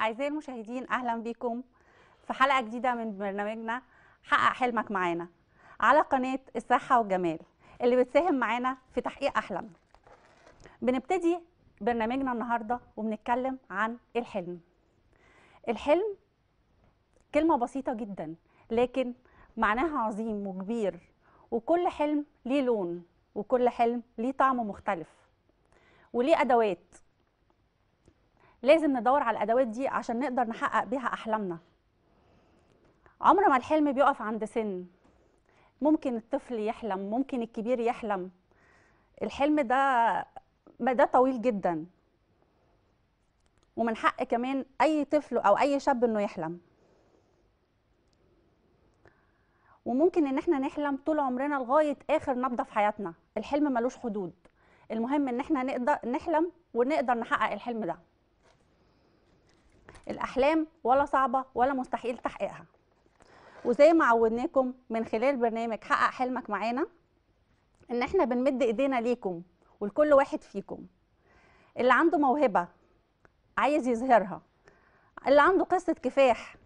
أعزائي المشاهدين أهلا بكم في حلقة جديدة من برنامجنا حقق حلمك معانا على قناة الصحة والجمال اللي بتساهم معانا في تحقيق أحلامنا بنبتدي برنامجنا النهاردة وبنتكلم عن الحلم الحلم كلمة بسيطة جدا لكن معناها عظيم وكبير وكل حلم ليه لون وكل حلم ليه طعم مختلف وليه أدوات لازم ندور على الادوات دي عشان نقدر نحقق بيها احلامنا عمر ما الحلم بيقف عند سن ممكن الطفل يحلم ممكن الكبير يحلم الحلم ده مدى طويل جدا ومن حق كمان اي طفل او اي شاب انه يحلم وممكن ان احنا نحلم طول عمرنا لغايه اخر نبضه في حياتنا الحلم ملوش حدود المهم ان احنا نقدر نحلم ونقدر نحقق الحلم ده الأحلام ولا صعبة ولا مستحيل تحقيقها وزي ما عودناكم من خلال برنامج حقق حلمك معانا ان احنا بنمد ايدينا ليكم ولكل واحد فيكم اللي عنده موهبة عايز يظهرها اللي عنده قصة كفاح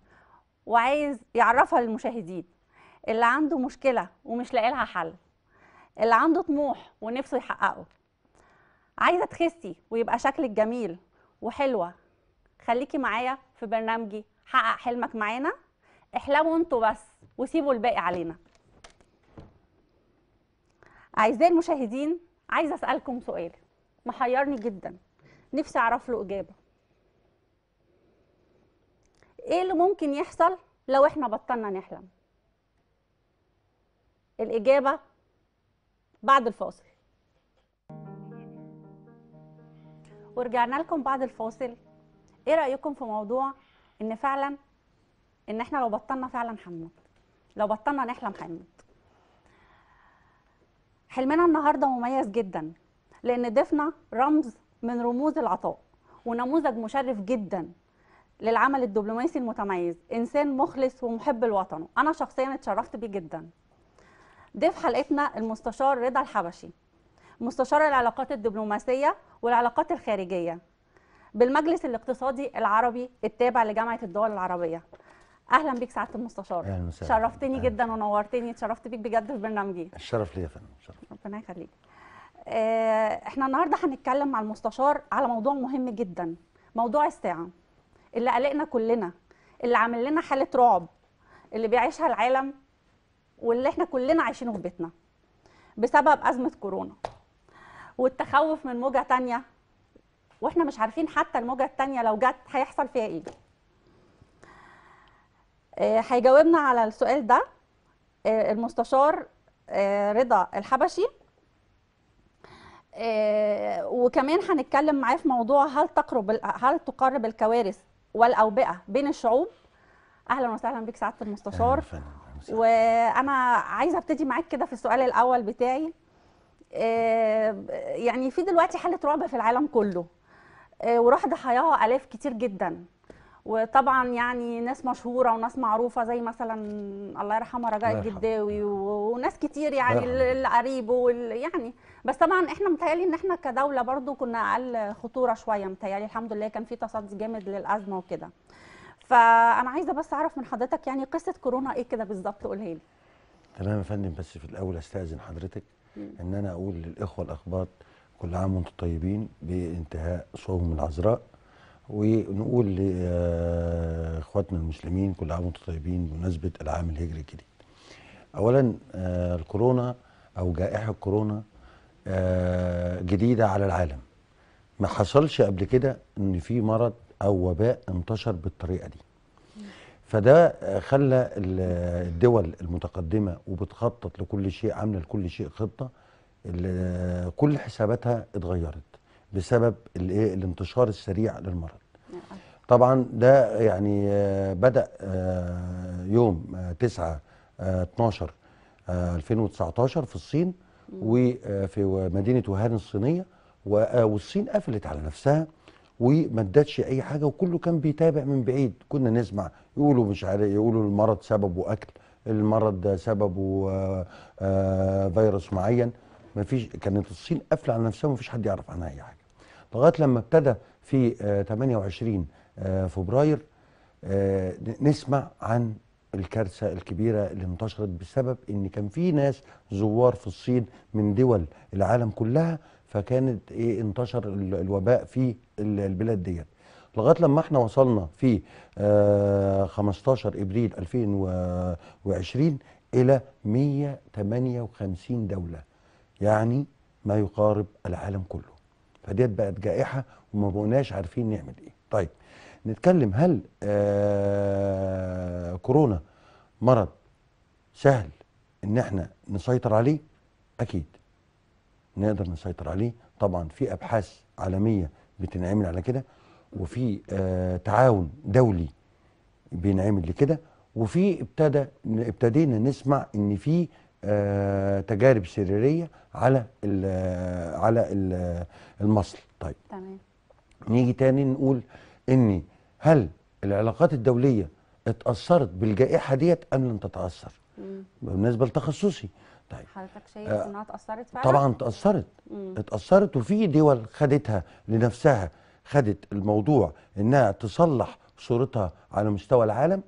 وعايز يعرفها للمشاهدين اللي عنده مشكلة ومش لاقي لها حل اللي عنده طموح ونفسه يحققه عايزة تخسي ويبقى شكلك جميل وحلوة خليكي معايا في برنامجي حقق حلمك معانا احلموا انتوا بس وسيبوا الباقي علينا اعزائي المشاهدين عايزه اسالكم سؤال محيرني جدا نفسي اعرف له اجابه ايه اللي ممكن يحصل لو احنا بطلنا نحلم الاجابه بعد الفاصل ورجعنا لكم بعد الفاصل ايه رايكم في موضوع ان فعلا ان احنا لو بطلنا فعلا حنموت لو بطلنا نحلم هنموت حلمنا النهارده مميز جدا لان ضيفنا رمز من رموز العطاء ونموذج مشرف جدا للعمل الدبلوماسي المتميز انسان مخلص ومحب لوطنه انا شخصيا اتشرفت بيه جدا ضيف حلقتنا المستشار رضا الحبشي مستشار العلاقات الدبلوماسيه والعلاقات الخارجيه بالمجلس الاقتصادي العربي التابع لجامعه الدول العربيه اهلا بيك سعاده المستشار اهلا وسهلا شرفتني أهلا. جدا ونورتني اتشرفت بيك بجد في برنامجي الشرف ليا يا فندم ربنا يخليك آه، احنا النهارده هنتكلم مع المستشار على موضوع مهم جدا موضوع الساعه اللي قلقنا كلنا اللي عامل لنا حاله رعب اللي بيعيشها العالم واللي احنا كلنا عايشينه في بيتنا بسبب ازمه كورونا والتخوف من موجه ثانيه واحنا مش عارفين حتى الموجه الثانيه لو جت هيحصل فيها ايه آه، هيجاوبنا على السؤال ده آه، المستشار آه، رضا الحبشي وكمان هنتكلم معاه في موضوع هل تقرب هل تقرب الكوارث والاوبئه بين الشعوب اهلا وسهلا بك سعاده المستشار وانا عايزه ابتدي معاك كده في السؤال الاول بتاعي يعني في دلوقتي حاله رعب في العالم كله آه، وراح ضحاياها الاف كتير جدا وطبعا يعني ناس مشهوره وناس معروفه زي مثلا الله يرحمها رجاء الجداوي وناس كتير يعني اللي قريبه يعني بس طبعا احنا متهيألي ان احنا كدوله برضو كنا اقل خطوره شويه متهيألي الحمد لله كان في تصدي جامد للازمه وكده فانا عايزه بس اعرف من حضرتك يعني قصه كورونا ايه كده بالظبط قولها لي تمام يا فندم بس في الاول استاذن حضرتك ان انا اقول للاخوه الاخبار كل عام وانتم طيبين بانتهاء صوم العذراء ونقول لاخواتنا آه، المسلمين كل عام وانتم طيبين بمناسبه العام الهجري الجديد. اولا آه، الكورونا او جائحه كورونا آه، جديده على العالم. ما حصلش قبل كده ان في مرض او وباء انتشر بالطريقه دي. فده خلى الدول المتقدمه وبتخطط لكل شيء عامله لكل شيء خطه كل حساباتها اتغيرت بسبب الايه الانتشار السريع للمرض طبعا ده يعني آه، بدا آه، يوم 9 12 2019 في الصين وفي آه، مدينه وهان الصينيه والصين قفلت على نفسها وما ادتش اي حاجه وكله كان بيتابع من بعيد كنا نسمع يقولوا مش عارف يقولوا المرض سببه اكل المرض سببه فيروس معين ما فيش كانت الصين قافله على نفسها وما فيش حد يعرف عنها اي حاجه لغايه لما ابتدى في 28 آه، آه، فبراير آه، نسمع عن الكارثه الكبيره اللي انتشرت بسبب ان كان في ناس زوار في الصين من دول العالم كلها فكانت ايه انتشر الوباء في البلاد ديت لغايه لما احنا وصلنا في 15 ابريل 2020 الى 158 دوله يعني ما يقارب العالم كله فديت بقت جائحه وما بقناش عارفين نعمل ايه طيب نتكلم هل آه كورونا مرض سهل ان احنا نسيطر عليه اكيد نقدر نسيطر عليه طبعا في ابحاث عالميه بتنعمل على كده وفي آه تعاون دولي بينعمل لكده وفي ابتدى ابتدينا نسمع ان في آه، تجارب سريريه على الـ على الـ المصل طيب تمام نيجي تاني نقول ان هل العلاقات الدوليه اتاثرت بالجائحه ديت ام لم تتاثر مم. بالنسبه لتخصصي طيب حضرتك شايف آه، انها اتاثرت فعلا طبعا اتاثرت اتاثرت وفي دول خدتها لنفسها خدت الموضوع انها تصلح صورتها على مستوى العالم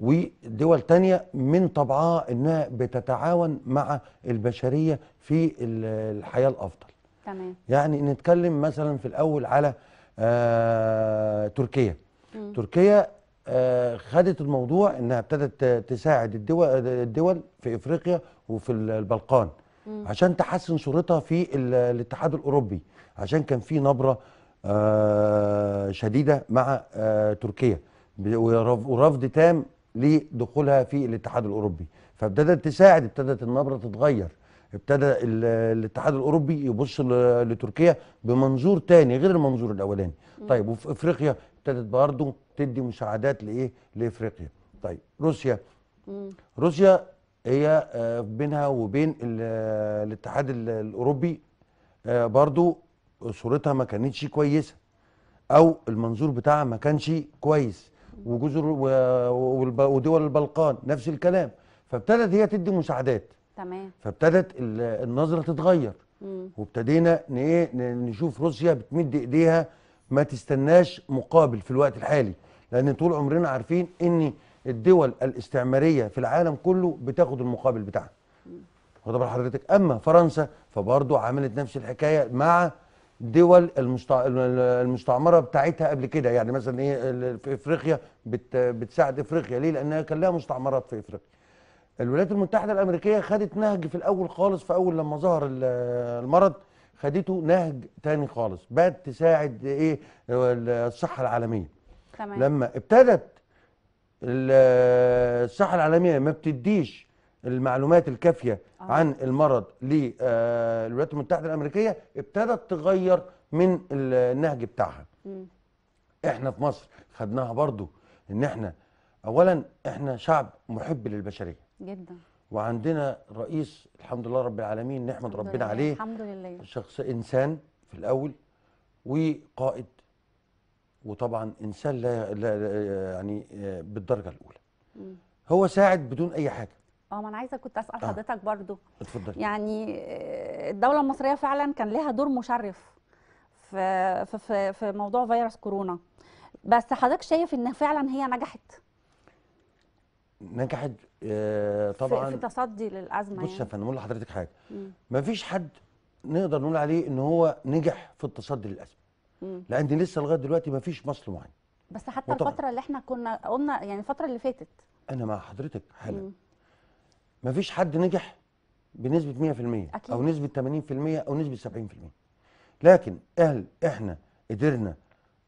ودول تانية من طبعها انها بتتعاون مع البشرية في الحياة الافضل تمام يعني نتكلم مثلا في الاول على آه، تركيا م. تركيا آه، خدت الموضوع انها ابتدت تساعد الدول الدول في افريقيا وفي البلقان م. عشان تحسن صورتها في الاتحاد الاوروبي عشان كان في نبره آه، شديده مع تركيا ورفض تام لدخولها في الاتحاد الاوروبي فابتدت تساعد ابتدت النبره تتغير ابتدى الاتحاد الاوروبي يبص لتركيا بمنظور تاني غير المنظور الاولاني طيب وفي افريقيا ابتدت برضه تدي مساعدات لايه لافريقيا طيب روسيا روسيا هي آه، بينها وبين الاتحاد الاوروبي آه، برضه صورتها ما كانتش كويسه او المنظور بتاعها ما كانش كويس وجزر ودول البلقان نفس الكلام فابتدت هي تدي مساعدات تمام فابتدت النظره تتغير وابتدينا إيه، نشوف روسيا بتمد ايديها ما تستناش مقابل في الوقت الحالي لان طول عمرنا عارفين ان الدول الاستعماريه في العالم كله بتاخد المقابل بتاعها وده بال حضرتك اما فرنسا فبرضه عملت نفس الحكايه مع دول المستعمره بتاعتها قبل كده يعني مثلا ايه في افريقيا بت... بتساعد افريقيا ليه؟ لانها كان لها مستعمرات في افريقيا. الولايات المتحده الامريكيه خدت نهج في الاول خالص في اول لما ظهر المرض خدته نهج تاني خالص بقت تساعد ايه الصحه العالميه. تمام. لما ابتدت الصحه العالميه ما بتديش المعلومات الكافيه آه. عن المرض للولايات آه، المتحده الامريكيه ابتدت تغير من النهج بتاعها م. احنا في مصر خدناها برضو ان احنا اولا احنا شعب محب للبشريه جدا وعندنا رئيس الحمد لله رب العالمين نحمد ربنا لله. عليه الحمد لله شخص انسان في الاول وقائد وطبعا انسان لا, لا يعني آه، بالدرجه الاولى م. هو ساعد بدون اي حاجه اه ما انا عايزه كنت اسال آه. حضرتك يعني، آه. برضو اتفضل. يعني الدوله المصريه فعلا كان لها دور مشرف في في في موضوع فيروس كورونا بس حضرتك شايف ان فعلا هي نجحت نجحت آه طبعا في تصدي للازمه بص يا يعني. فندم اقول لحضرتك حاجه ما فيش حد نقدر نقول عليه ان هو نجح في التصدي للازمه لان لسه لغايه دلوقتي ما فيش مصل معين بس حتى وطبعاً. الفتره اللي احنا كنا قلنا يعني الفتره اللي فاتت انا مع حضرتك حالا مفيش حد نجح بنسبه 100% أكيد. او نسبه 80% او نسبه 70% لكن هل احنا قدرنا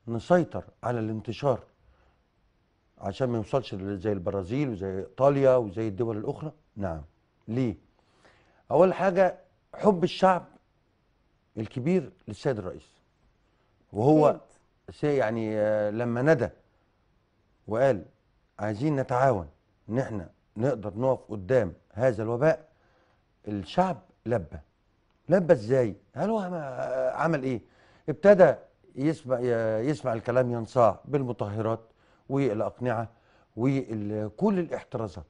نسيطر على الانتشار عشان ما يوصلش زي البرازيل وزي ايطاليا وزي الدول الاخرى نعم ليه اول حاجه حب الشعب الكبير للسيد الرئيس وهو يعني آه، لما ندى وقال عايزين نتعاون ان احنا نقدر نقف قدام هذا الوباء الشعب لبى لبى ازاي هل هو عمل ايه ابتدى يسمع يسمع الكلام ينصاع بالمطهرات والاقنعه وكل الاحترازات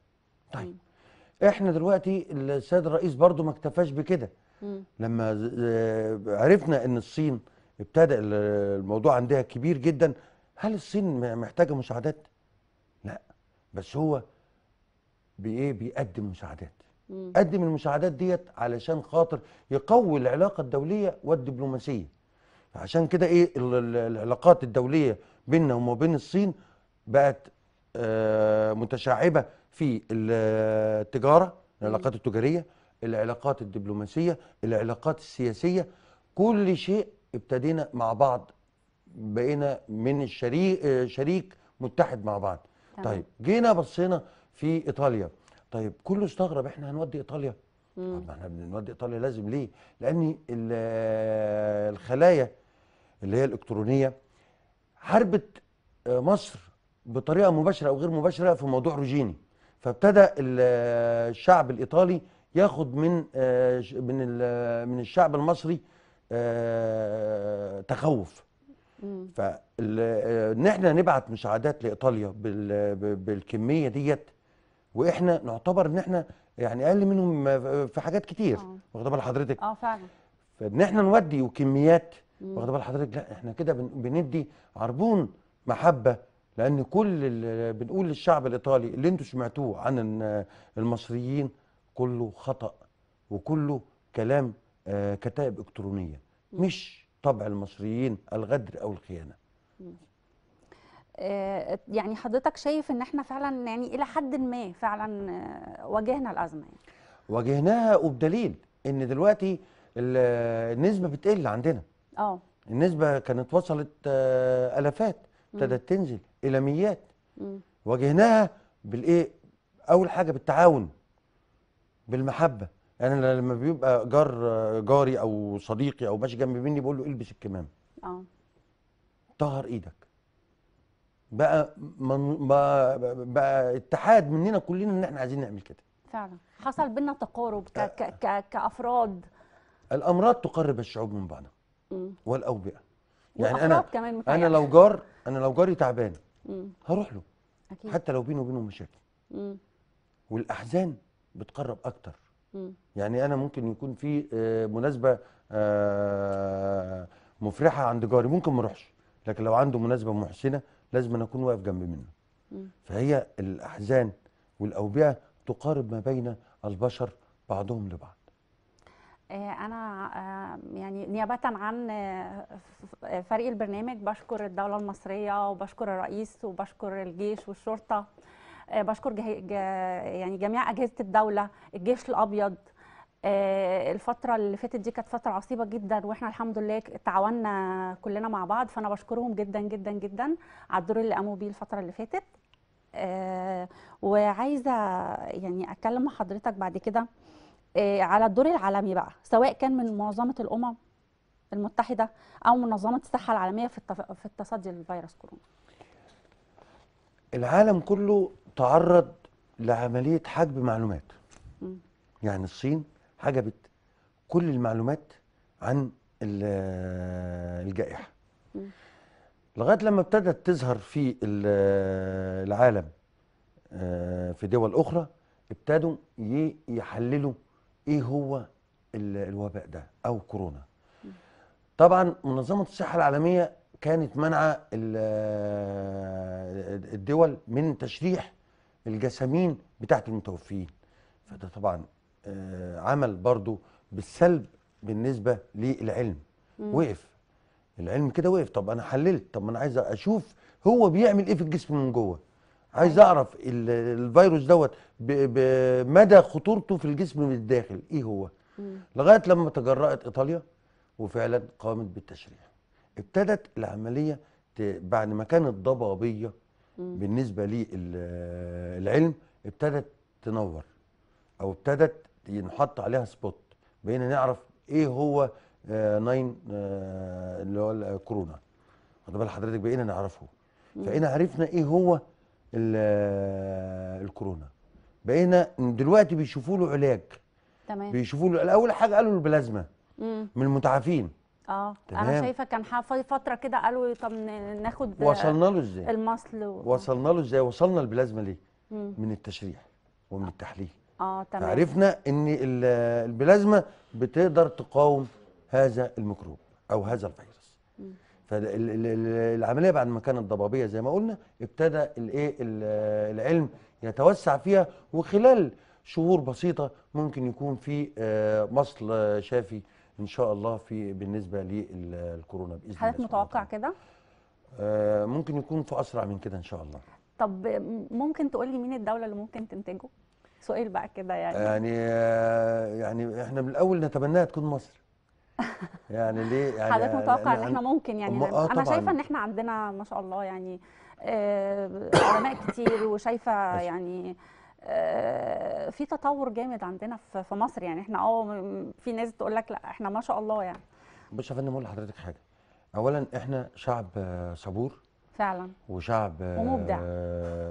طيب احنا دلوقتي السيد الرئيس برضو ما اكتفاش بكده لما عرفنا ان الصين ابتدى الموضوع عندها كبير جدا هل الصين محتاجه مساعدات لا بس هو بايه بيقدم مساعدات قدم المساعدات ديت علشان خاطر يقوي العلاقه الدوليه والدبلوماسيه عشان كده ايه العلاقات الدوليه بيننا وما بين الصين بقت آه، متشعبه في التجاره العلاقات التجاريه العلاقات الدبلوماسيه العلاقات السياسيه كل شيء ابتدينا مع بعض بقينا من الشريك آه، شريك متحد مع بعض طيب جينا بصينا في ايطاليا طيب كله استغرب احنا هنودي ايطاليا طب ما احنا بنودي ايطاليا لازم ليه لان الخلايا اللي هي الالكترونيه حاربت آه، مصر بطريقه مباشره او غير مباشره في موضوع روجيني فابتدى الشعب الايطالي ياخد من آه، من من الشعب المصري آه، تخوف فان احنا نبعت مساعدات لايطاليا بالكميه ديت واحنا نعتبر ان احنا يعني اقل منهم في حاجات كتير اه. واخد بال حضرتك اه فعلا فان احنا نودي وكميات واخد بال حضرتك لا احنا كده بندي عربون محبه لان كل اللي بنقول للشعب الايطالي اللي انتم سمعتوه عن المصريين كله خطا وكله كلام آه، كتائب الكترونيه مش طبع المصريين الغدر او الخيانه آه، يعني حضرتك شايف ان احنا فعلا يعني الى حد ما فعلا آه، واجهنا الازمه يعني. واجهناها وبدليل ان دلوقتي النسبه بتقل عندنا اه النسبه كانت وصلت آه، الافات ابتدت تنزل الى ميات واجهناها بالايه اول حاجه بالتعاون بالمحبه انا يعني لما بيبقى جار جاري او صديقي او ماشي جنب مني بقول له البس الكمام اه طهر ايدك بقى من بقى اتحاد مننا كلنا ان احنا عايزين نعمل كده فعلا حصل بينا تقارب ك آه. ك ك كافراد الامراض تقرب الشعوب من بعضها والاوبئه يعني انا كمان انا لو جار انا لو جاري تعبان هروح له أكيد. حتى لو بينه وبينه مشاكل مم. والاحزان بتقرب اكتر مم. يعني انا ممكن يكون في آه، مناسبه آه، مفرحه عند جاري ممكن ما اروحش لكن لو عنده مناسبه محسنه لازم أن أكون واقف جنب منه م. فهي الأحزان والأوبئة تقارب ما بين البشر بعضهم لبعض آه، أنا آه، يعني نيابة عن آه، فريق البرنامج بشكر الدولة المصرية وبشكر الرئيس وبشكر الجيش والشرطة بشكر يعني جميع أجهزة الدولة الجيش الأبيض آه، الفتره اللي فاتت دي كانت فتره عصيبه جدا واحنا الحمد لله تعاوننا كلنا مع بعض فانا بشكرهم جدا جدا جدا على الدور اللي قاموا بيه الفتره اللي فاتت آه، وعايزه يعني اتكلم مع حضرتك بعد كده آه، على الدور العالمي بقى سواء كان من منظمه الامم المتحده او منظمه الصحه العالميه في في التصدي للفيروس كورونا العالم كله تعرض لعمليه حجب معلومات يعني الصين عجبت كل المعلومات عن الجائحه لغايه لما ابتدت تظهر في العالم آه، في دول اخرى ابتدوا يحللوا ايه هو الوباء ده او كورونا طبعا منظمه الصحه العالميه كانت منع الدول من تشريح الجسامين بتاعت المتوفيين فده طبعا آه، عمل برضو بالسلب بالنسبه للعلم مم. وقف العلم كده وقف طب انا حللت طب انا عايز اشوف هو بيعمل ايه في الجسم من جوه عايز اعرف الفيروس دوت بمدى خطورته في الجسم من الداخل ايه هو مم. لغايه لما تجرأت ايطاليا وفعلا قامت بالتشريع ابتدت العمليه بعد ما كانت ضبابيه بالنسبه للعلم ابتدت تنور او ابتدت ينحط عليها سبوت بقينا نعرف ايه هو آه، ناين آه، اللي هو الكورونا خد بال حضرتك بقينا نعرفه فبقينا عرفنا ايه هو الكورونا بقينا دلوقتي بيشوفوا له علاج تمام بيشوفوا له الاول حاجه قالوا البلازما من المتعافين اه تمام. انا شايفه كان فتره كده قالوا طب ناخد وصلنا له ازاي المصل و... وصلنا له ازاي وصلنا البلازما ليه مم. من التشريح ومن التحليل اه تمام عرفنا ان البلازما بتقدر تقاوم هذا الميكروب او هذا الفيروس فالعمليه بعد ما كانت ضبابيه زي ما قلنا ابتدى الايه العلم يتوسع فيها وخلال شهور بسيطه ممكن يكون في آه، مصل شافي ان شاء الله في بالنسبه للكورونا باذن الله متوقع كده آه، ممكن يكون في اسرع من كده ان شاء الله طب ممكن تقول لي مين الدوله اللي ممكن تنتجه سؤال بقى كده يعني يعني آه، يعني احنا من الاول نتمناها تكون مصر يعني ليه يعني حضرتك يعني متوقع ان احنا ممكن يعني أم... آه انا شايفه ان احنا عندنا ما شاء الله يعني علماء آه، كتير وشايفه يعني آه، في تطور جامد عندنا في مصر يعني احنا اه في ناس تقول لك لا احنا ما شاء الله يعني بص يا فندم اقول لحضرتك حاجه اولا احنا شعب صبور فعلا وشعب ومبدع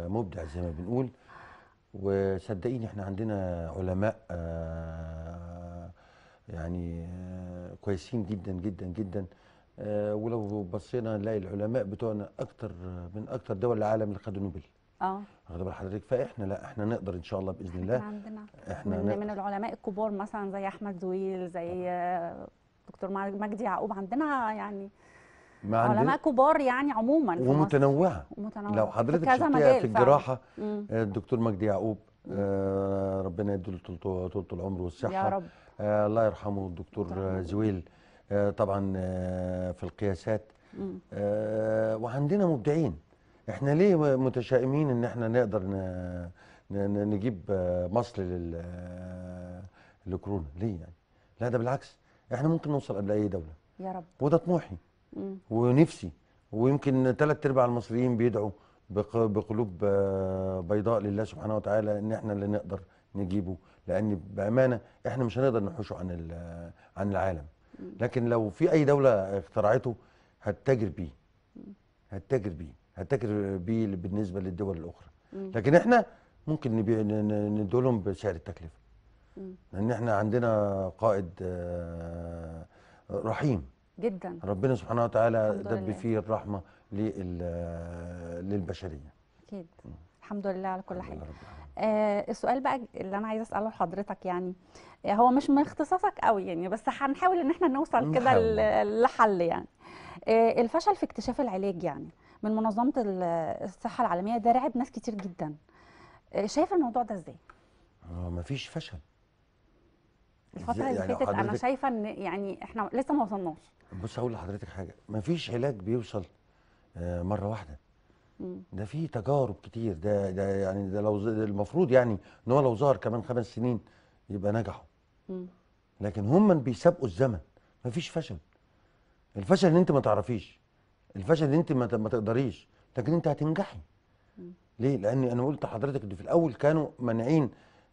مبدع زي ما بنقول وصدقيني احنا عندنا علماء آه، يعني آه، كويسين جدا جدا جدا آه، ولو بصينا نلاقي العلماء بتوعنا اكتر من اكتر دول العالم اللي خدوا نوبل اه خد بال حضرتك فاحنا لا احنا نقدر ان شاء الله باذن الله احنا عندنا احنا من, من العلماء الكبار مثلا زي احمد زويل زي دكتور مجدي يعقوب عندنا يعني ما علماء كبار يعني عموما ومتنوعه ومتنوعه لو حضرتك في شفتيها في الجراحه فعلا. آه، الدكتور مجدي يعقوب آه ربنا يديله طول العمر والصحه يا رب آه الله يرحمه الدكتور زويل آه طبعا آه في القياسات آه وعندنا مبدعين احنا ليه متشائمين ان احنا نقدر نجيب آه، مصل للكورونا آه، لكورونا ليه يعني لا ده بالعكس احنا ممكن نوصل قبل اي دوله يا رب وده طموحي ونفسي ويمكن ثلاث ارباع المصريين بيدعوا بقلوب آه، بيضاء لله سبحانه وتعالى ان احنا اللي نقدر نجيبه لان بامانه احنا مش هنقدر نحوشه عن عن العالم لكن لو في اي دوله اخترعته هتتاجر بيه هتتاجر بيه هتتاجر بيه بالنسبه للدول الاخرى لكن احنا ممكن نبيع ندولهم بسعر التكلفه لان احنا عندنا قائد آه، رحيم جدا ربنا سبحانه وتعالى دب فيه الرحمه للبشريه اكيد الحمد لله على كل حاجه آه السؤال بقى اللي انا عايزه اساله لحضرتك يعني آه، هو مش من اختصاصك قوي يعني بس هنحاول ان احنا نوصل كده لحل يعني آه الفشل في اكتشاف العلاج يعني من منظمه الصحه العالميه ده رعب ناس كتير جدا آه شايف الموضوع ده ازاي؟ آه، ما فيش فشل الفترة اللي يعني فاتت أنا شايفة إن يعني إحنا لسه ما وصلناش بص هقول لحضرتك حاجة ما فيش علاج بيوصل آه، مرة واحدة ده في تجارب كتير ده ده يعني ده لو المفروض يعني ان هو لو ظهر كمان خمس سنين يبقى نجحوا لكن هم بيسابقوا الزمن ما فيش فشل الفشل ان انت ما تعرفيش الفشل ان انت ما تقدريش لكن انت هتنجحي ليه لان انا قلت لحضرتك ان في الاول كانوا مانعين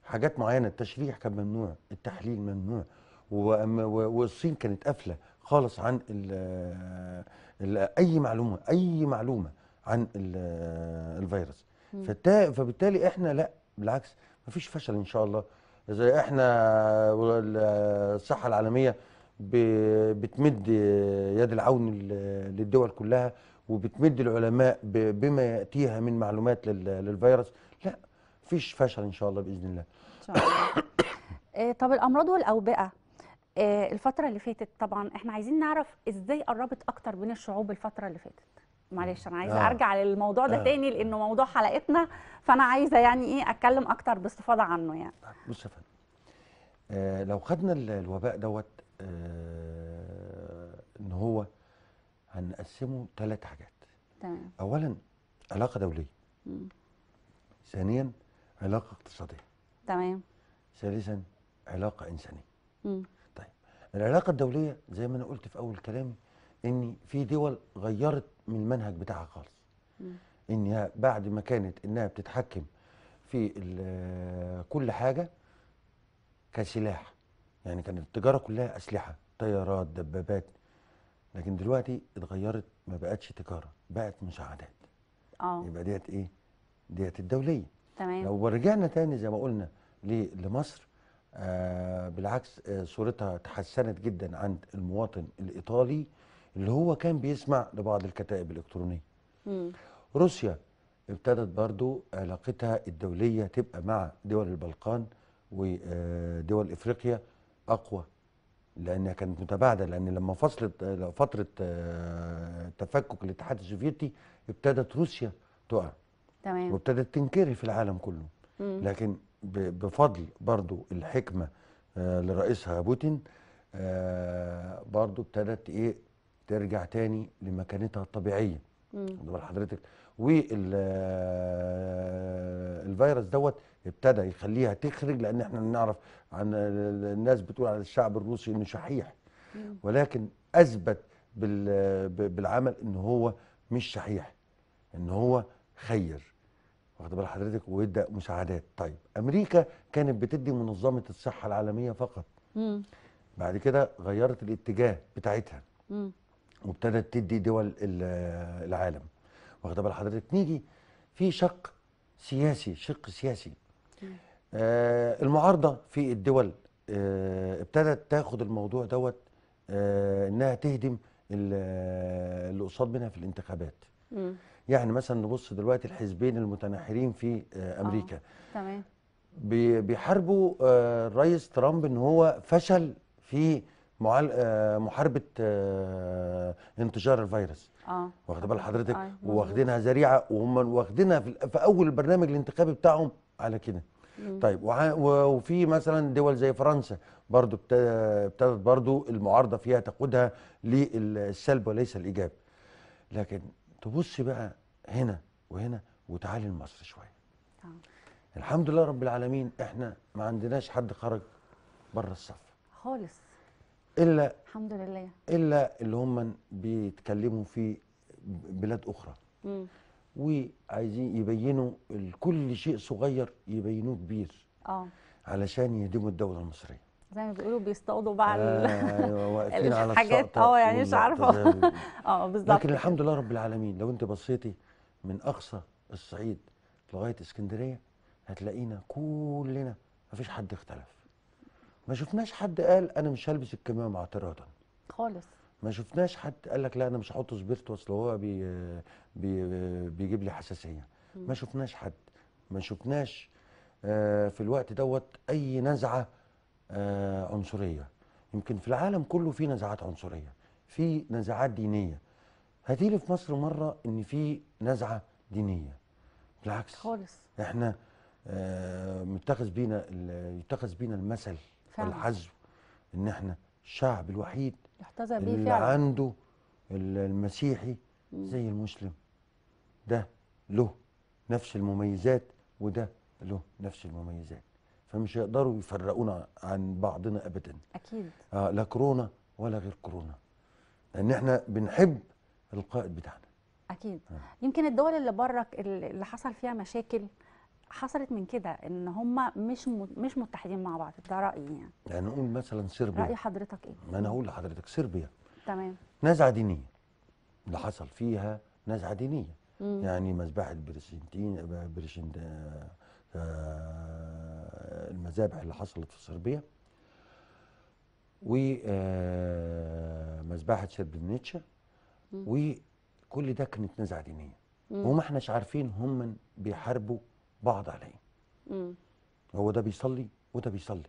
حاجات معينه التشريح كان ممنوع التحليل ممنوع والصين كانت قافله خالص عن الـ الـ اي معلومه اي معلومه عن الفيروس فبالتالي احنا لا بالعكس مفيش فشل ان شاء الله زي احنا الصحه العالميه بتمد يد العون للدول كلها وبتمد العلماء بما ياتيها من معلومات للفيروس لا مفيش فشل ان شاء الله باذن الله ان شاء الله آه، طب الامراض والاوبئه آه، الفتره اللي فاتت طبعا احنا عايزين نعرف ازاي قربت اكتر بين الشعوب الفتره اللي فاتت معلش انا عايزه آه. ارجع للموضوع ده آه. تاني لانه موضوع حلقتنا فانا عايزه يعني ايه اتكلم اكتر باستفاضه عنه يعني بص يا فندم آه لو خدنا الوباء دوت آه ان هو هنقسمه ثلاث حاجات تمام اولا علاقه دوليه ثانيا علاقه اقتصاديه تمام ثالثا علاقه انسانيه مم. طيب العلاقه الدوليه زي ما انا قلت في اول كلامي ان في دول غيرت من المنهج بتاعها خالص انها بعد ما كانت انها بتتحكم في آه، كل حاجه كسلاح يعني كانت التجاره كلها اسلحه طيارات دبابات لكن دلوقتي اتغيرت ما بقتش تجاره بقت مساعدات اه يبقى ديت ايه ديت الدوليه تمام لو رجعنا تاني زي ما قلنا لمصر آه بالعكس آه صورتها تحسنت جدا عند المواطن الايطالي اللي هو كان بيسمع لبعض الكتائب الالكترونيه. روسيا ابتدت برضو علاقتها الدوليه تبقى مع دول البلقان ودول آه، افريقيا اقوى لانها كانت متباعده لان لما فصلت فتره آه، تفكك الاتحاد السوفيتي ابتدت روسيا تقع. تمام وابتدت تنكري في العالم كله مم. لكن بفضل برضو الحكمه آه، لرئيسها بوتين آه، برضو ابتدت ايه ترجع تاني لمكانتها الطبيعيه واخد بال حضرتك والفيروس آه، دوت ابتدى يخليها تخرج لان احنا بنعرف عن الناس بتقول عن الشعب الروسي انه شحيح ولكن اثبت بالعمل ان هو مش شحيح ان هو خير واخد بال حضرتك ويبدا مساعدات طيب امريكا كانت بتدي منظمه الصحه العالميه فقط مم. بعد كده غيرت الاتجاه بتاعتها مم. وابتدت تدي دول العالم واخد بال حضرتك نيجي في شق سياسي شق سياسي آه المعارضه في الدول آه ابتدت تاخد الموضوع دوت آه انها تهدم اللي قصاد منها في الانتخابات مم. يعني مثلا نبص دلوقتي الحزبين المتناحرين في آه، امريكا آه. تمام بيحاربوا آه، الرئيس ترامب ان هو فشل في آه، محاربه انتشار الفيروس اه واخد بال حضرتك آه. واخدينها ذريعه وهم واخدينها في اول البرنامج الانتخابي بتاعهم على كده طيب وفي مثلا دول زي فرنسا برضو ابتدت برضو المعارضه فيها تقودها للسلب وليس الايجاب لكن تبص بقى هنا وهنا وتعالي لمصر شويه آه. الحمد لله رب العالمين احنا ما عندناش حد خرج بره الصف خالص الا الحمد لله الا اللي هم بيتكلموا في بلاد اخرى امم وعايزين يبينوا كل شيء صغير يبينوه كبير اه علشان يهدموا الدوله المصريه زي ما بيقولوا بيصطادوا بقى آه الحاجات اه يعني مش عارفه اه بالظبط لكن الحمد لله رب العالمين لو انت بصيتي من اقصى الصعيد لغايه اسكندريه هتلاقينا كلنا مفيش حد اختلف ما شفناش حد قال انا مش هلبس الكمامه اعتراضا خالص ما شفناش حد قال لك لا انا مش هحط سبيرت اصل هو بي بي بيجيب لي حساسيه ما شفناش حد ما شفناش آه، في الوقت دوت اي نزعه آه، عنصريه يمكن في العالم كله في نزعات عنصريه في نزعات دينيه هتيجي في مصر مره ان في نزعه دينيه بالعكس خالص احنا آه متخذ بينا يتخذ بينا المثل فعلا. ان احنا الشعب الوحيد يحتذى بيه اللي فعلا. عنده المسيحي زي المسلم ده له نفس المميزات وده له نفس المميزات فمش يقدروا يفرقونا عن بعضنا ابدا اكيد آه لا كورونا ولا غير كورونا لان احنا بنحب القائد بتاعنا اكيد ها. آه. يمكن الدول اللي بره اللي حصل فيها مشاكل حصلت من كده ان هم مش مش متحدين مع بعض ده رايي يعني يعني نقول مثلا صربيا راي حضرتك ايه ما انا هقول لحضرتك صربيا تمام نزعه دينيه اللي حصل فيها نزعه دينيه مم. يعني مذبحه بريشنتين آه، بريشنت آه، المذابح اللي حصلت في صربيا ومذبحه سربنيتشا وكل ده كانت نزعه دينيه وما احناش عارفين هم بيحاربوا بعض عليه هو ده بيصلي وده بيصلي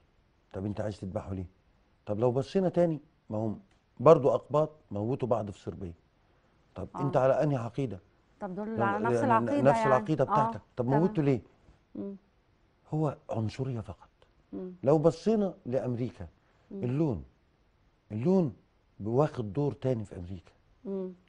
طب انت عايز تذبحه ليه طب لو بصينا تاني ما هم برضه اقباط موتوا بعض في صربيه طب آه. انت على انهي عقيده طب دول على نفس يعني العقيده نفس يعني. العقيده آه، بتاعتك آه. طب موتوا ليه مم. هو عنصريه فقط مم. لو بصينا لامريكا مم. اللون اللون واخد دور تاني في امريكا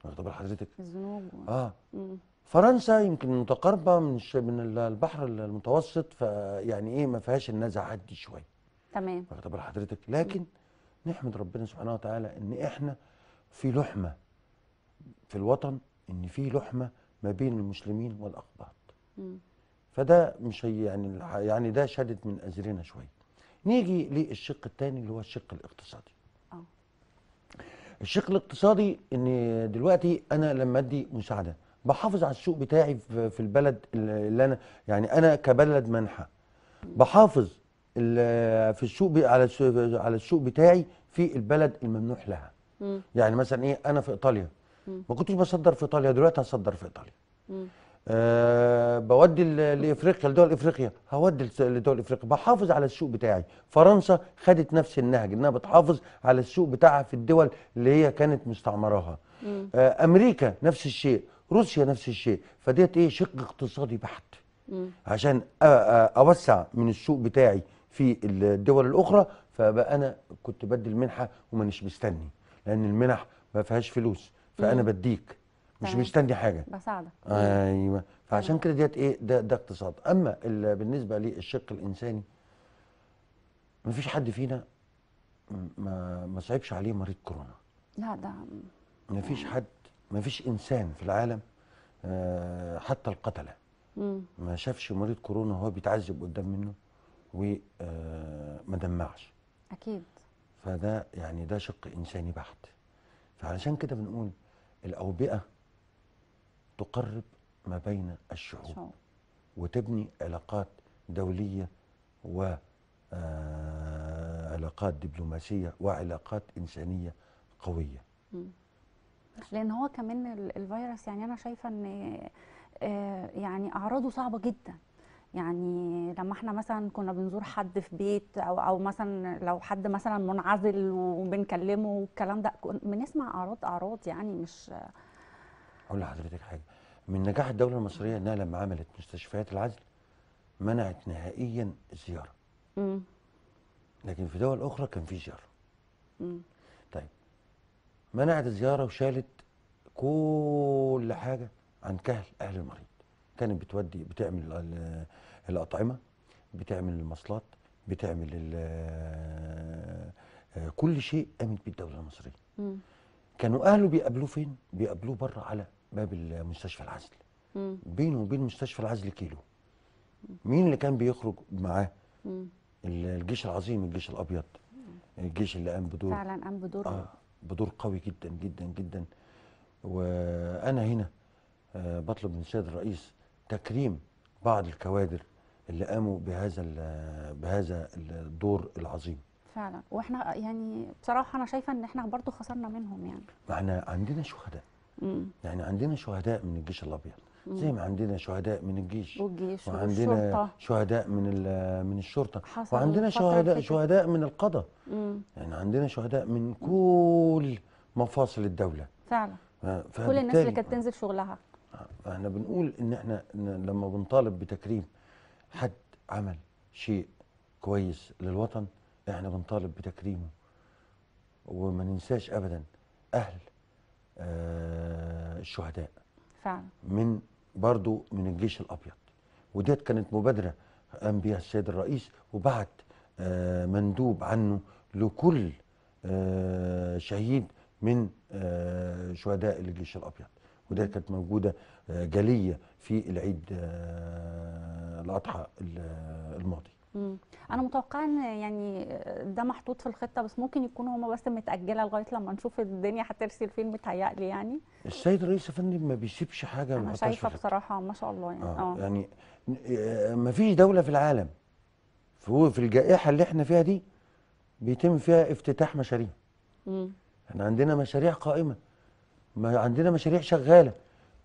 يعتبر حضرتك الزنوج اه مم. فرنسا يمكن متقاربه من من البحر المتوسط فيعني ايه ما فيهاش النزعات دي شويه تمام يعتبر حضرتك لكن مم. نحمد ربنا سبحانه وتعالى ان احنا في لحمه في الوطن ان في لحمه ما بين المسلمين والاقباط فده مش يعني يعني ده شدد من ازرنا شويه نيجي للشق الثاني اللي هو الشق الاقتصادي الشق الاقتصادي ان دلوقتي انا لما ادي مساعده بحافظ على السوق بتاعي في البلد اللي انا يعني انا كبلد منحه بحافظ في السوق على على السوق بتاعي في البلد الممنوح لها يعني مثلا ايه انا في ايطاليا ما كنتش بصدر في ايطاليا دلوقتي هصدر في ايطاليا أه بودي لافريقيا لدول افريقيا هودي لدول افريقيا بحافظ على السوق بتاعي فرنسا خدت نفس النهج انها بتحافظ على السوق بتاعها في الدول اللي هي كانت مستعمراها أه امريكا نفس الشيء روسيا نفس الشيء فديت ايه شق اقتصادي بحت مم. عشان اوسع من السوق بتاعي في الدول الاخرى فبقى انا كنت بدي المنحه ومانيش مستني لان المنح ما فيهاش فلوس فانا مم. بديك مش مستني حاجه بساعدك ايوه فعشان كده ديت ايه ده ده اقتصاد اما بالنسبه للشق الانساني مفيش حد فينا ما ما صعبش عليه مريض كورونا لا ده مفيش حد مفيش انسان في العالم آه، حتى القتله ما شافش مريض كورونا وهو بيتعذب قدام منه وما آه، دمعش اكيد فده يعني ده شق انساني بحت فعلشان كده بنقول الاوبئه تقرب ما بين الشعوب وتبني علاقات دولية و آه، علاقات دبلوماسية وعلاقات إنسانية قوية لأن هو كمان الفيروس يعني أنا شايفة أن آه، يعني أعراضه صعبة جدا يعني لما احنا مثلا كنا بنزور حد في بيت او او مثلا لو حد مثلا منعزل وبنكلمه والكلام ده بنسمع اعراض اعراض يعني مش اقول لحضرتك حاجه من نجاح الدولة المصرية أنها لما عملت مستشفيات العزل منعت نهائيا الزيارة امم لكن في دول أخرى كان في زيارة امم طيب منعت الزيارة وشالت كل حاجة عن كهل أهل المريض كانت بتودي بتعمل الأطعمة بتعمل المصلات بتعمل آه، كل شيء قامت بالدولة الدولة المصرية امم كانوا أهله بيقابلوه فين؟ بيقابلوه بره على باب المستشفى العزل مم. بينه وبين مستشفى العزل كيلو مين اللي كان بيخرج معاه الجيش العظيم الجيش الابيض الجيش اللي قام بدور فعلا قام بدور آه بدور قوي جدا جدا جدا وانا هنا آه بطلب من السيد الرئيس تكريم بعض الكوادر اللي قاموا بهذا بهذا الدور العظيم فعلا واحنا يعني بصراحه انا شايفه ان احنا برضو خسرنا منهم يعني ما احنا عندنا شهداء مم. يعني عندنا شهداء من الجيش الابيض زي ما عندنا شهداء من الجيش والجيش وعندنا والشرطة. شهداء من من الشرطه وعندنا شهداء الفترة. شهداء من القضاء يعني عندنا شهداء من كل مفاصل الدوله فعلا كل الناس اللي كانت تنزل شغلها احنا بنقول ان احنا لما بنطالب بتكريم حد عمل شيء كويس للوطن احنا بنطالب بتكريمه وما ننساش ابدا اهل آه، الشهداء فعلا من برضو من الجيش الابيض وديت كانت مبادره قام بها السيد الرئيس وبعت آه، مندوب عنه لكل آه، شهيد من شهداء الجيش الابيض وده كانت موجوده جليه في العيد الاضحى الماضي انا متوقعه ان يعني ده محطوط في الخطه بس ممكن يكون هما بس متاجله لغايه لما نشوف الدنيا هترسل فين متهيألي يعني السيد الرئيس الفني ما بيسيبش حاجه انا شايفه بصراحه ما شاء الله يعني اه, آه. يعني ما فيش دوله في العالم في في الجائحه اللي احنا فيها دي بيتم فيها افتتاح مشاريع امم احنا عندنا مشاريع قائمه ما عندنا مشاريع شغاله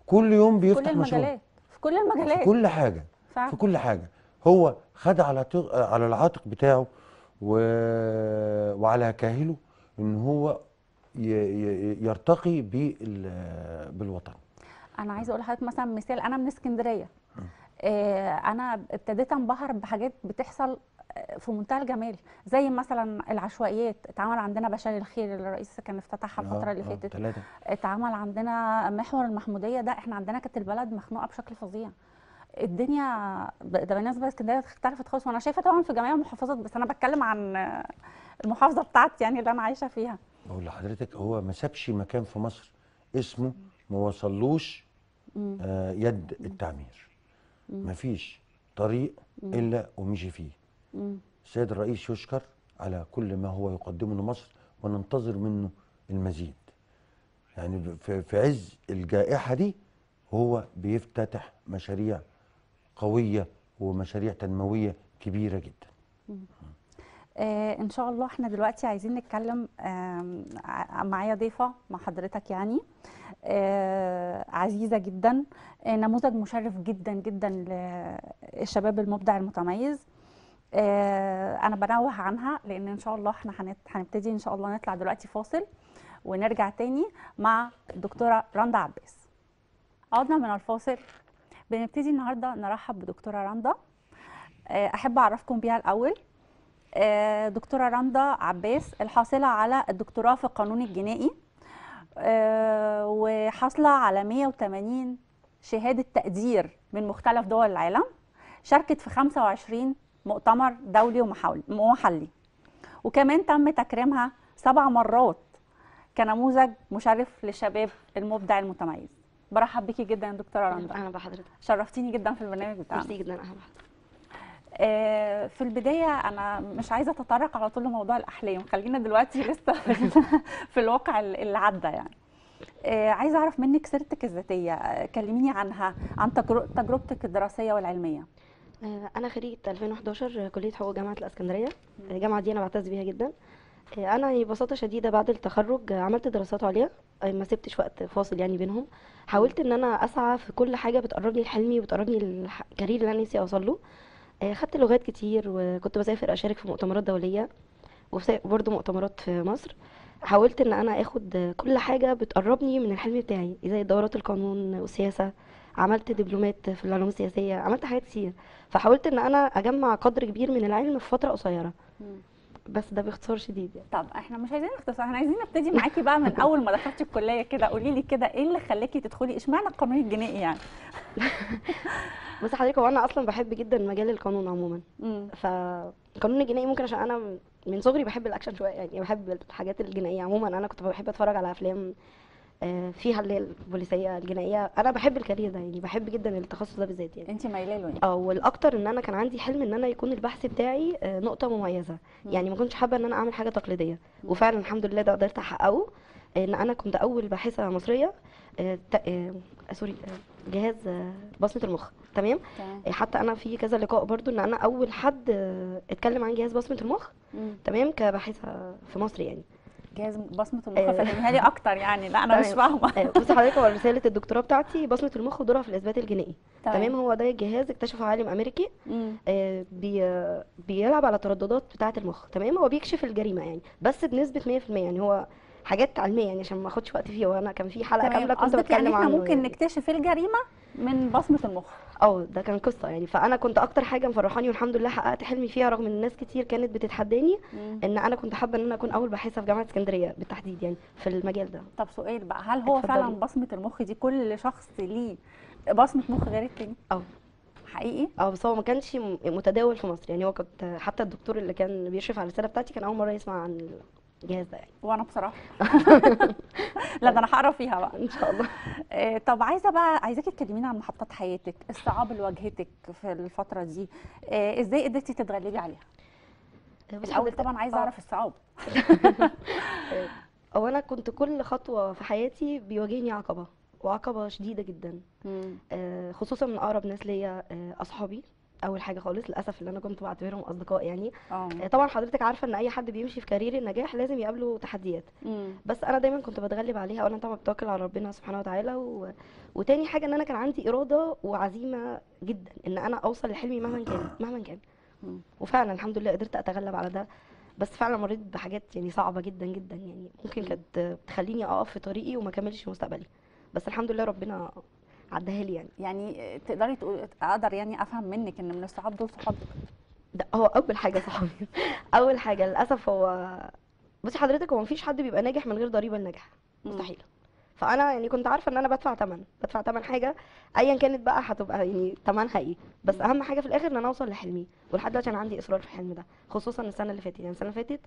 كل يوم بيفتح مشروع في كل المجالات في كل المجالات في كل حاجه فعلا. في كل حاجه هو خد على على العاتق بتاعه و... وعلى كاهله ان هو ي... يرتقي بال... بالوطن انا عايزه اقول لحضرتك مثلا مثال انا من اسكندريه آه انا ابتديت انبهر بحاجات بتحصل آه، في منتهى الجمال زي مثلا العشوائيات اتعمل عندنا بشار الخير اللي الرئيس كان افتتحها آه، الفتره اللي آه، فاتت اتعمل عندنا محور المحموديه ده احنا عندنا كانت البلد مخنوقه بشكل فظيع الدنيا ده بالنسبه لاسكندريه اختلفت خالص وانا شايفه طبعا في جميع المحافظات بس انا بتكلم عن المحافظه بتاعتي يعني اللي انا عايشه فيها بقول لحضرتك هو ما سابش مكان في مصر اسمه ما وصلوش آه يد التعمير ما فيش طريق الا ومشي فيه السيد الرئيس يشكر على كل ما هو يقدمه لمصر وننتظر منه المزيد يعني في عز الجائحه دي هو بيفتتح مشاريع قوية ومشاريع تنموية كبيرة جدا آه، ان شاء الله احنا دلوقتي عايزين نتكلم معايا ضيفه مع حضرتك يعني آه، عزيزه جدا آه، نموذج مشرف جدا جدا للشباب المبدع المتميز انا بنوه عنها لان ان شاء الله احنا هنبتدي ان شاء الله نطلع دلوقتي فاصل ونرجع تاني مع الدكتوره رندا عباس عدنا من الفاصل بنبتدي النهارده نرحب بدكتوره رندا آه، احب اعرفكم بيها الاول آه، دكتوره رندا عباس الحاصله على الدكتوراه في القانون الجنائي آه، وحاصله على 180 شهاده تقدير من مختلف دول العالم شاركت في 25 مؤتمر دولي ومحلي وكمان تم تكريمها سبع مرات كنموذج مشرف للشباب المبدع المتميز برحب بيكي جدا يا دكتوره رندا انا بحضرتك شرفتيني جدا في البرنامج بتاعك ميرسي جدا اهلا آه، في البدايه انا مش عايزه اتطرق على طول لموضوع الاحلام خلينا دلوقتي لسه في الواقع اللي عدى يعني آه، عايزه اعرف منك سيرتك الذاتيه كلميني عنها عن تجربتك الدراسيه والعلميه آه، انا خريجه 2011 كليه حقوق جامعه الاسكندريه الجامعه دي انا بعتز بيها جدا انا ببساطه شديده بعد التخرج عملت دراسات عليا ما سبتش وقت فاصل يعني بينهم حاولت ان انا اسعى في كل حاجه بتقربني لحلمي وبتقربني للكارير اللي انا نفسي اوصل له آه، خدت لغات كتير وكنت بسافر اشارك في مؤتمرات دوليه وبرده مؤتمرات في مصر حاولت ان انا اخد كل حاجه بتقربني من الحلم بتاعي زي دورات القانون والسياسه عملت دبلومات في العلوم السياسيه عملت حاجات كتير فحاولت ان انا اجمع قدر كبير من العلم في فتره قصيره بس ده باختصار شديد يعني. طب احنا مش عايزين اختصار احنا عايزين نبتدي معاكي بقى من اول ما دخلتي الكليه كده قولي لي كده ايه اللي خلاكي تدخلي اشمعنى القانون الجنائي يعني بصي حضرتك هو انا اصلا بحب جدا مجال القانون عموما فالقانون الجنائي ممكن عشان انا من صغري بحب الاكشن شويه يعني بحب الحاجات الجنائيه عموما انا كنت بحب اتفرج على افلام آه، فيها اللي هي البوليسيه الجنائيه انا بحب الكارير ده يعني بحب جدا التخصص ده بالذات يعني انت مايله له يعني اه والاكتر ان انا كان عندي حلم ان انا يكون البحث بتاعي آه، نقطه مميزه يعني ما كنتش حابه ان انا اعمل حاجه تقليديه وفعلا الحمد لله ده قدرت احققه ان انا كنت اول باحثه مصريه آه، سوري جهاز بصمه المخ تمام حتى انا في كذا لقاء برضو ان انا اول حد اتكلم عن جهاز بصمه المخ تمام كباحثه في مصر يعني جهاز بصمه المخ آه. فهميها لي اكتر يعني لا انا مش آه، فاهمه بصي حضرتك هو رساله الدكتوراه بتاعتي بصمه المخ ودورها في الاثبات الجنائي تمام هو ده جهاز اكتشفه عالم امريكي آه، بي بيلعب على ترددات بتاعه المخ تمام هو بيكشف الجريمه يعني بس بنسبه 100% يعني هو حاجات علميه يعني عشان ما اخدش وقت فيها وانا كان في حلقه كامله كنت يعني بتكلم يعني احنا ممكن نكتشف الجريمه من بصمه المخ اه ده كان قصه يعني فانا كنت اكتر حاجه مفرحاني والحمد لله حققت حلمي فيها رغم ان ناس كتير كانت بتتحداني ان انا كنت حابه ان انا اكون اول باحثه في جامعه اسكندريه بالتحديد يعني في المجال ده طب سؤال بقى هل هو فعلا بصمه المخ دي كل شخص ليه بصمه مخ غير التاني اه حقيقي اه بس هو ما كانش متداول في مصر يعني هو كنت حتى الدكتور اللي كان بيشرف على الرساله بتاعتي كان اول مره يسمع عن جاهزه يعني وانا بصراحه لا ده انا هقرا فيها بقى ان شاء الله آه، طب عايزه بقى عايزاكي تتكلمينا عن محطات حياتك الصعاب اللي واجهتك في الفتره دي آه، ازاي قدرتي تتغلبي عليها آه، الاول طبعا عايزه اعرف الصعاب اولا كنت كل خطوه في حياتي بيواجهني عقبه وعقبه شديده جدا خصوصا من اقرب ناس ليا اصحابي اول حاجه خالص للاسف اللي انا كنت بعتبرهم اصدقاء يعني أوه. آه، طبعا حضرتك عارفه ان اي حد بيمشي في كارير النجاح لازم يقابله تحديات مم. بس انا دايما كنت بتغلب عليها اولا طبعا بتوكل على ربنا سبحانه وتعالى و... وتاني حاجه ان انا كان عندي اراده وعزيمه جدا ان انا اوصل لحلمي مهما كان مهما كان وفعلا الحمد لله قدرت اتغلب على ده بس فعلا مريت بحاجات يعني صعبه جدا جدا يعني ممكن كانت تخليني اقف في طريقي وما اكملش مستقبلي بس الحمد لله ربنا عداها لي يعني يعني تقدري تقولي اقدر يعني افهم منك ان من الصحاب دول صحابك ده هو اول حاجه صحابي اول حاجه للاسف هو بصي حضرتك هو مفيش حد بيبقى ناجح من غير ضريبه النجاح مستحيل فانا يعني كنت عارفه ان انا بدفع ثمن بدفع ثمن حاجه ايا كانت بقى هتبقى يعني ثمنها ايه بس اهم حاجه في الاخر ان انا اوصل لحلمي ولحد دلوقتي انا عندي اصرار في الحلم ده خصوصا السنه اللي فاتت يعني السنه اللي فاتت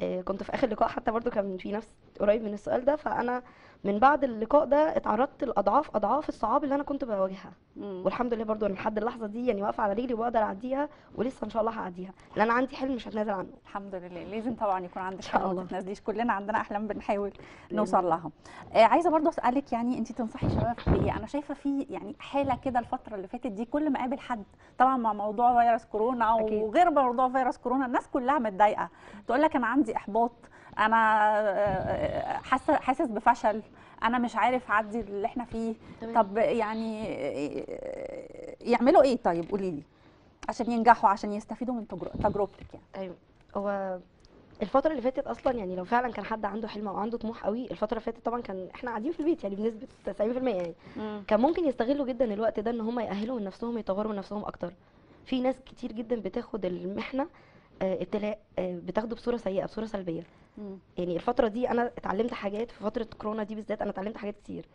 آه، كنت في اخر لقاء حتى برده كان في نفس قريب من السؤال ده فانا من بعد اللقاء ده اتعرضت لاضعاف اضعاف الصعاب اللي انا كنت بواجهها والحمد لله برضو انا لحد اللحظه دي يعني واقفه على رجلي وبقدر اعديها ولسه ان شاء الله هعديها لان انا عندي حلم مش هتنازل عنه الحمد لله لازم طبعا يكون عندك حلم ما تتنازليش كلنا عندنا احلام بنحاول نوصل لها آه عايزه برضو اسالك يعني انت تنصحي شباب بايه انا شايفه في يعني حاله كده الفتره اللي فاتت دي كل ما اقابل حد طبعا مع موضوع فيروس كورونا وغير موضوع فيروس كورونا الناس كلها متضايقه تقول لك انا عندي احباط انا حاسه حاسس بفشل انا مش عارف اعدي اللي احنا فيه تمام. طب يعني يعملوا ايه طيب قولي لي عشان ينجحوا عشان يستفيدوا من تجربتك يعني ايوه هو الفتره اللي فاتت اصلا يعني لو فعلا كان حد عنده حلم او عنده طموح قوي الفتره اللي فاتت طبعا كان احنا قاعدين في البيت يعني بنسبه 90% يعني مم. كان ممكن يستغلوا جدا الوقت ده ان هم ياهلوا من نفسهم يطوروا من نفسهم اكتر في ناس كتير جدا بتاخد المحنه آه، ابتلاء آه، بتاخده بصوره سيئه بصوره سلبيه مم. يعني الفتره دي انا اتعلمت حاجات في فتره كورونا دي بالذات انا اتعلمت حاجات كتير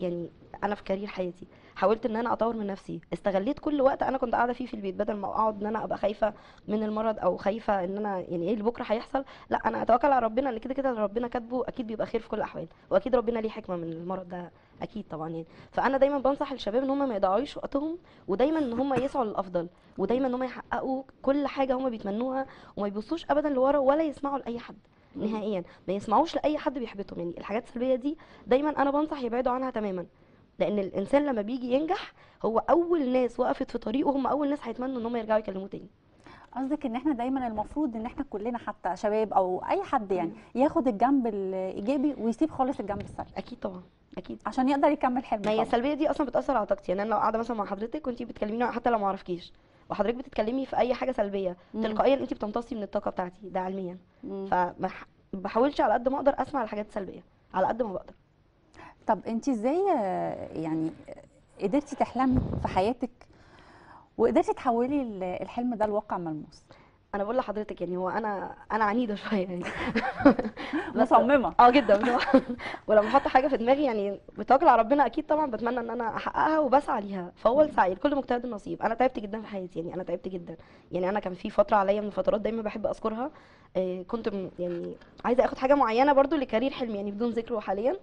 يعني انا في كارير حياتي حاولت ان انا اطور من نفسي استغليت كل وقت انا كنت قاعده فيه في البيت بدل ما اقعد ان انا ابقى خايفه من المرض او خايفه ان انا يعني ايه اللي بكره هيحصل لا انا اتوكل على ربنا ان كده كده ربنا كاتبه اكيد بيبقى خير في كل الاحوال واكيد ربنا ليه حكمه من المرض ده اكيد طبعا يعني فانا دايما بنصح الشباب ان هم ما يضيعوش وقتهم ودايما ان هم يسعوا للافضل ودايما ان هم يحققوا كل حاجه هم بيتمنوها وما يبصوش ابدا لورا ولا يسمعوا لاي حد نهائيا ما يسمعوش لاي حد بيحبطهم يعني الحاجات السلبيه دي دايما انا بنصح يبعدوا عنها تماما لان الانسان لما بيجي ينجح هو اول ناس وقفت في طريقه هم اول ناس هيتمنوا ان هم يرجعوا يكلموه تاني قصدك ان احنا دايما المفروض ان احنا كلنا حتى شباب او اي حد يعني ياخد الجنب الايجابي ويسيب خالص الجنب السلبي اكيد طبعا اكيد عشان يقدر يكمل حلمه ما هي السلبيه دي اصلا بتاثر على طاقتي يعني انا لو قاعده مثلا مع حضرتك وانت بتكلميني حتى لو ما اعرفكيش وحضرتك بتتكلمي في اي حاجه سلبيه تلقائيا انت بتمتصي من الطاقه بتاعتي ده علميا ف بحاولش على قد ما اقدر اسمع الحاجات السلبيه على قد ما بقدر طب انت ازاي آه، يعني قدرتي تحلمي في حياتك وقدرتي تحولي الحلم ده لواقع ملموس انا بقول لحضرتك يعني هو انا انا عنيده شويه يعني مصممه اه جدا ولما بحط حاجه في دماغي يعني بتوكل على ربنا اكيد طبعا بتمنى ان انا احققها وبسعى ليها فهو السعي لكل مجتهد نصيب انا تعبت جدا في حياتي يعني انا تعبت جدا يعني انا كان في فتره عليا من الفترات دايما بحب اذكرها آه كنت يعني عايزه اخد حاجه معينه برضو لكارير حلمي يعني بدون ذكره حاليا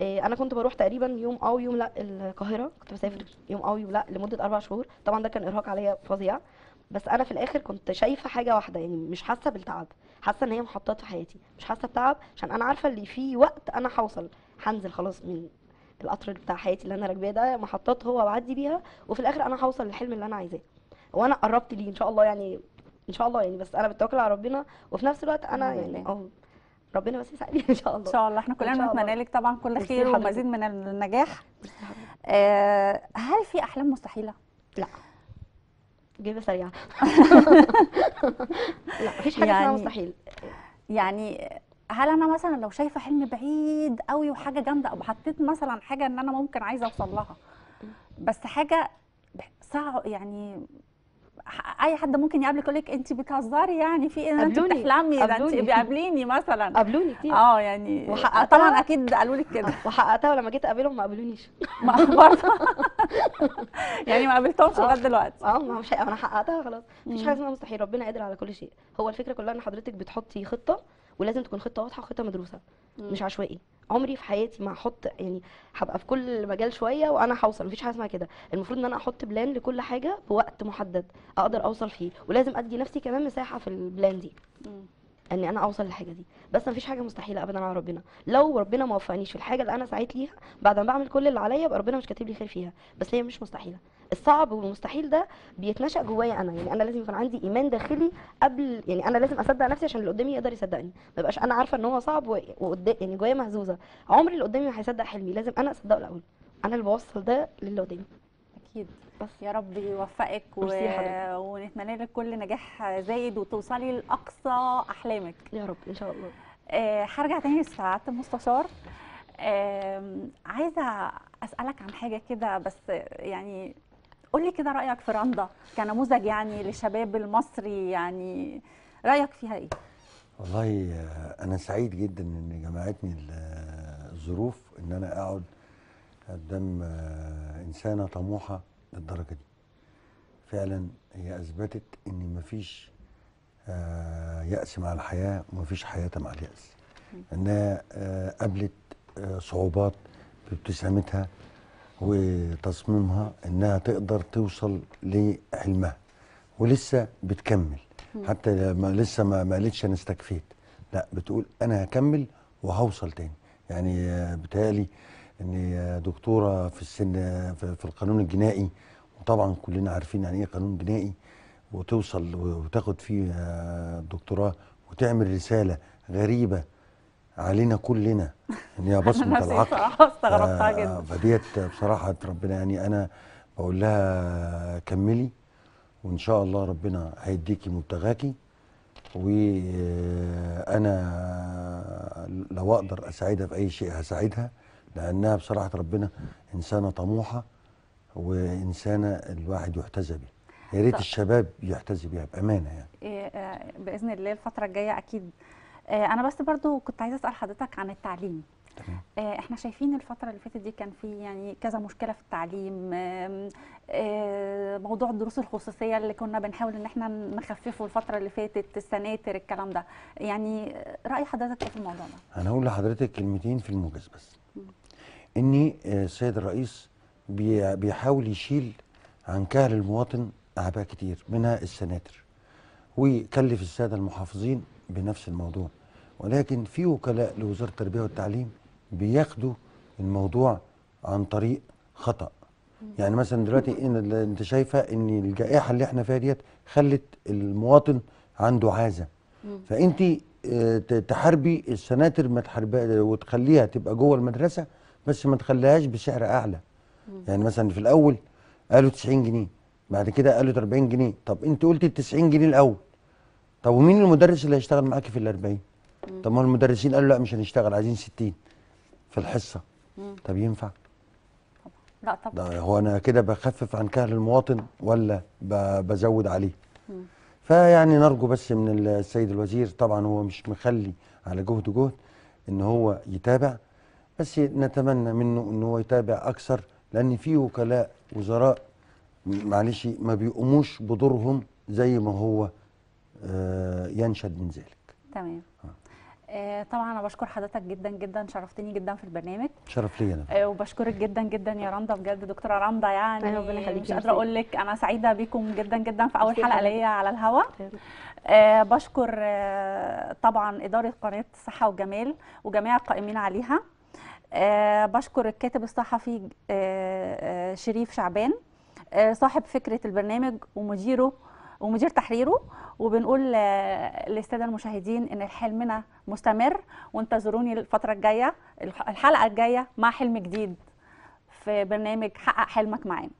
آه، انا كنت بروح تقريبا يوم او آه يوم لا القاهره كنت بسافر يوم او آه يوم لا لمده اربع شهور طبعا ده كان ارهاق عليا فظيع بس انا في الاخر كنت شايفه حاجه واحده يعني مش حاسه بالتعب حاسه ان هي محطات في حياتي مش حاسه بتعب عشان انا عارفه اللي في وقت انا هوصل هنزل خلاص من القطر بتاع حياتي اللي انا راكباه ده محطات هو بعدي بيها وفي الاخر انا هوصل للحلم اللي انا عايزاه وانا قربت ليه ان شاء الله يعني ان شاء الله يعني بس انا بتوكل على ربنا وفي نفس الوقت انا يعني اه ربنا بس يسعدني ان شاء الله ان شاء الله احنا كلنا بنتمنى لك طبعا كل خير ومزيد من النجاح آه هل في احلام مستحيله لا جيبه سريعه لا مفيش حاجه يعني اسمها مستحيل يعني هل انا مثلا لو شايفه حلم بعيد قوي وحاجه جامده او حطيت مثلا حاجه ان انا ممكن عايزه اوصل لها بس حاجه صعب يعني اي حد ممكن يقابلك يقول لك انت بتهزري يعني في ايه انت بتحلمي ده انت بيقابليني مثلا قابلوني كتير اه يعني وحققتها طبعا اكيد قالوا لك كده وحققتها ولما جيت اقابلهم ما قابلونيش برضه يعني ما قابلتهمش آه. لغايه دلوقتي اه ما مش انا حققتها خلاص مفيش حاجه اسمها مستحيل ربنا قادر على كل شيء هو الفكره كلها ان حضرتك بتحطي خطه ولازم تكون خطه واضحه وخطه مدروسه مم. مش عشوائي عمري في حياتي ما احط يعني هبقى في كل مجال شويه وانا هوصل مفيش حاجه اسمها كده المفروض ان انا احط بلان لكل حاجه بوقت محدد اقدر اوصل فيه ولازم ادي نفسي كمان مساحه في البلان دي مم. ان انا اوصل للحاجه دي بس مفيش حاجه مستحيله ابدا على ربنا لو ربنا ما وفقنيش في الحاجه اللي انا سعيت ليها بعد ما بعمل كل اللي عليا يبقى ربنا مش كاتب لي خير فيها بس هي مش مستحيله الصعب والمستحيل ده بيتنشا جوايا انا يعني انا لازم يكون عندي ايمان داخلي قبل يعني انا لازم اصدق نفسي عشان اللي قدامي يقدر يصدقني ما بقاش انا عارفه ان هو صعب وقدام يعني جوايا مهزوزه عمري اللي قدامي ما هيصدق حلمي لازم انا اصدقه الاول انا اللي بوصل ده للي قدامي اكيد بس يا رب يوفقك و... ونتمنى لك كل نجاح زايد وتوصلي لاقصى احلامك يا رب ان شاء الله أه هرجع تاني لسعاده المستشار أه عايزه اسالك عن حاجه كده بس يعني قول لي كده رايك في رندا كنموذج يعني للشباب المصري يعني رايك فيها ايه والله انا سعيد جدا ان جمعتني الظروف ان انا اقعد قدام انسانه طموحه للدرجه دي فعلا هي اثبتت ان مفيش ياس مع الحياه ومفيش حياه مع الياس انها قابلت صعوبات بابتسامتها وتصميمها انها تقدر توصل لحلمها ولسه بتكمل حتى ما لسه ما, قالتش انا استكفيت لا بتقول انا هكمل وهوصل تاني يعني بتالي ان دكتوره في السن في القانون الجنائي وطبعا كلنا عارفين يعني ايه قانون جنائي وتوصل وتاخد فيه دكتوراه وتعمل رساله غريبه علينا كلنا ان هي بصمه العقل استغربتها جدا فديت بصراحه ربنا يعني انا بقول لها كملي وان شاء الله ربنا هيديكي مبتغاكي وانا لو اقدر اساعدها باي شيء هساعدها لانها بصراحه ربنا انسانه طموحه وانسانه الواحد يحتذى بيها يا ريت الشباب يحتذي بيها بامانه يعني إيه، آه، باذن الله الفتره الجايه اكيد آه، انا بس برضو كنت عايزه اسال حضرتك عن التعليم تمام. آه، احنا شايفين الفتره اللي فاتت دي كان في يعني كذا مشكله في التعليم آه، موضوع الدروس الخصوصيه اللي كنا بنحاول ان احنا نخففه الفتره اللي فاتت السناتر الكلام ده يعني راي حضرتك إيه في الموضوع ده انا هقول لحضرتك كلمتين في الموجز بس ان السيد الرئيس بيحاول يشيل عن كهل المواطن اعباء كتير منها السناتر ويكلف الساده المحافظين بنفس الموضوع ولكن في وكلاء لوزارة التربية والتعليم بياخدوا الموضوع عن طريق خطأ يعني مثلا دلوقتي انت شايفه ان الجائحه اللي احنا فيها ديت خلت المواطن عنده عازه فانت آه، تحاربي السناتر ما وتخليها تبقى جوه المدرسه بس ما تخليهاش بسعر اعلى يعني مثلا في الاول قالوا 90 جنيه بعد كده قالوا 40 جنيه طب انت قلتي 90 جنيه الاول طب ومين المدرس اللي هيشتغل معاكي في ال 40 طب ما المدرسين قالوا لا مش هنشتغل عايزين 60 في الحصه مم. طب ينفع لا طبعا هو انا كده بخفف عن كهل المواطن ولا بزود عليه فيعني نرجو بس من السيد الوزير طبعا هو مش مخلي على جهده جهد ان هو يتابع بس نتمنى منه ان هو يتابع اكثر لان في وكلاء وزراء معلش ما بيقوموش بدورهم زي ما هو آه، ينشد من ذلك تمام آه. آه، طبعا انا بشكر حضرتك جدا جدا شرفتني جدا في البرنامج شرف لي انا وبشكرك جدا جدا يا رندا بجد دكتوره رندا يعني ربنا مش قادره اقول لك انا سعيده بيكم جدا جدا في اول حلقه ليا على الهواء بشكر طبعا اداره قناه الصحه والجمال وجميع القائمين عليها بشكر الكاتب الصحفي شريف شعبان صاحب فكره البرنامج ومديره ومدير تحريره وبنقول للساده المشاهدين ان حلمنا مستمر وانتظروني الفتره الجايه الحلقه الجايه مع حلم جديد في برنامج حقق حلمك معانا